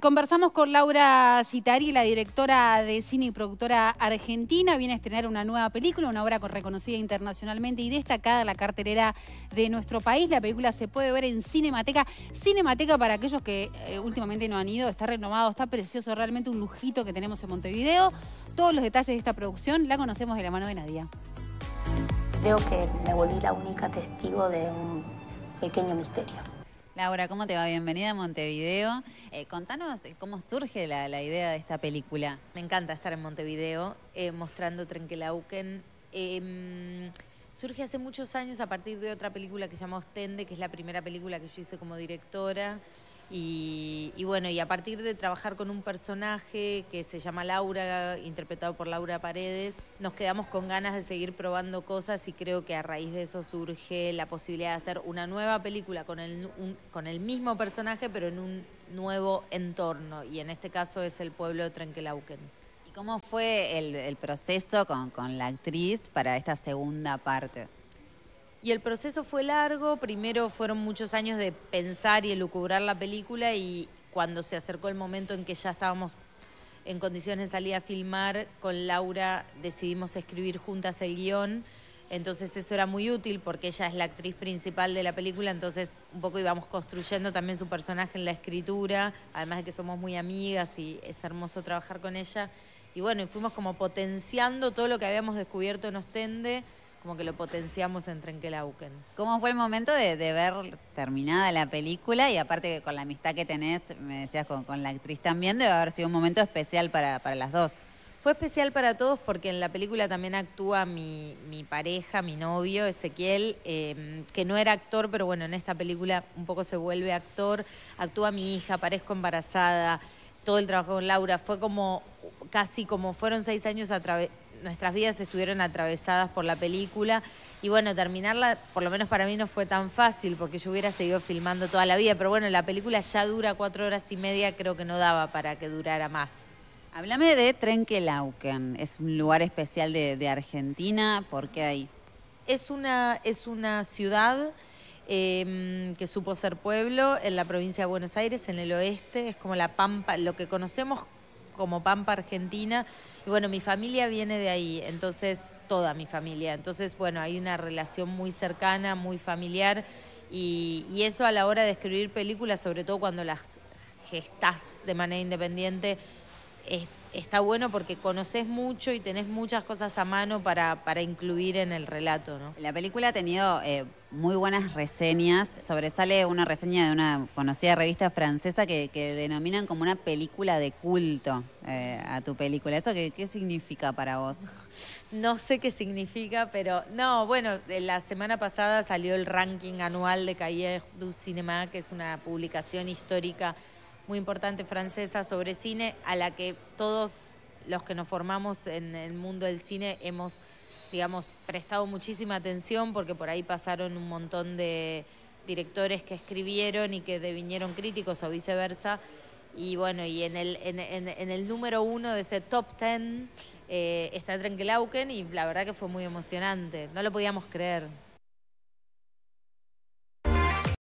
conversamos con Laura Citari, la directora de cine y productora argentina. Viene a estrenar una nueva película, una obra reconocida internacionalmente y destacada en la cartelera de nuestro país. La película se puede ver en Cinemateca. Cinemateca, para aquellos que eh, últimamente no han ido, está renovado, está precioso, realmente un lujito que tenemos en Montevideo. Todos los detalles de esta producción la conocemos de la mano de Nadia. Creo que me volví la única testigo de un pequeño misterio. Laura, ¿cómo te va? Bienvenida a Montevideo. Eh, contanos eh, cómo surge la, idea de esta película. Me encanta estar en Montevideo eh, mostrando Trenquelauken. Em, surge hace muchos años a partir de otra película que se llamó Ostende, que es la primera película que yo hice como directora. Y, bueno, y a partir de trabajar con un personaje que se llama Laura, interpretado por Laura Paredes, nos quedamos con ganas de seguir probando cosas y creo que a raíz de eso surge la posibilidad de hacer una nueva película con el, mismo personaje, pero en un nuevo entorno. Y en este caso es el pueblo de Trenquelauquen. ¿Y cómo fue el, proceso con la actriz para esta segunda parte? Y el proceso fue largo, primero fueron muchos años de pensar y elucubrar la película y cuando se acercó el momento en que ya estábamos en condiciones de salir a filmar, con Laura decidimos escribir juntas el guión. Entonces eso era muy útil porque ella es la actriz principal de la película, entonces un poco íbamos construyendo también su personaje en la escritura, además de que somos muy amigas y es hermoso trabajar con ella. Y bueno, fuimos como potenciando todo lo que habíamos descubierto en Ostende como que lo potenciamos en Trenquelauquen. ¿Cómo fue el momento de, ver terminada la película? Y aparte que con la amistad que tenés, me decías con, la actriz también, debe haber sido un momento especial para, las dos. Fue especial para todos porque en la película también actúa mi, pareja, mi novio, Ezequiel, em, que no era actor, pero bueno, en esta película un poco se vuelve actor. Actúa mi hija, parezco embarazada, todo el trabajo con Laura. Fue como, casi como fueron seis años a través nuestras vidas estuvieron atravesadas por la película. Y bueno, terminarla, por lo menos para mí no fue tan fácil, porque yo hubiera seguido filmando toda la vida. Pero bueno, la película ya dura cuatro horas y media, creo que no daba para que durara más. Háblame de Trenquelauquen, es un lugar especial de, Argentina, ¿por qué ahí? Es una, es una ciudad em, que supo ser pueblo en la provincia de Buenos Aires, en el oeste, es como la pampa, lo que conocemos como Pampa Argentina. Y bueno, mi familia viene de ahí, entonces toda mi familia. Entonces, bueno, hay una relación muy cercana, muy familiar. Y, eso a la hora de escribir películas, sobre todo cuando las gestas de manera independiente, es está bueno porque conoces mucho y tenés muchas cosas a mano para, para incluir en el relato, ¿no? La película ha tenido eh, muy buenas reseñas. Sobresale una reseña de una conocida revista francesa que, denominan como una película de culto eh, a tu película. ¿Eso qué, qué significa para vos? No sé qué significa, pero no, bueno, la semana pasada salió el ranking anual de Cahiers du Cinéma, que es una publicación histórica muy importante francesa sobre cine, a la que todos los que nos formamos en el mundo del cine hemos, digamos, prestado muchísima atención porque por ahí pasaron un montón de directores que escribieron y que devinieron críticos o viceversa. Y bueno, y en el, en, el número uno de ese top ten eh, está Trenkelauken y la verdad que fue muy emocionante. No lo podíamos creer.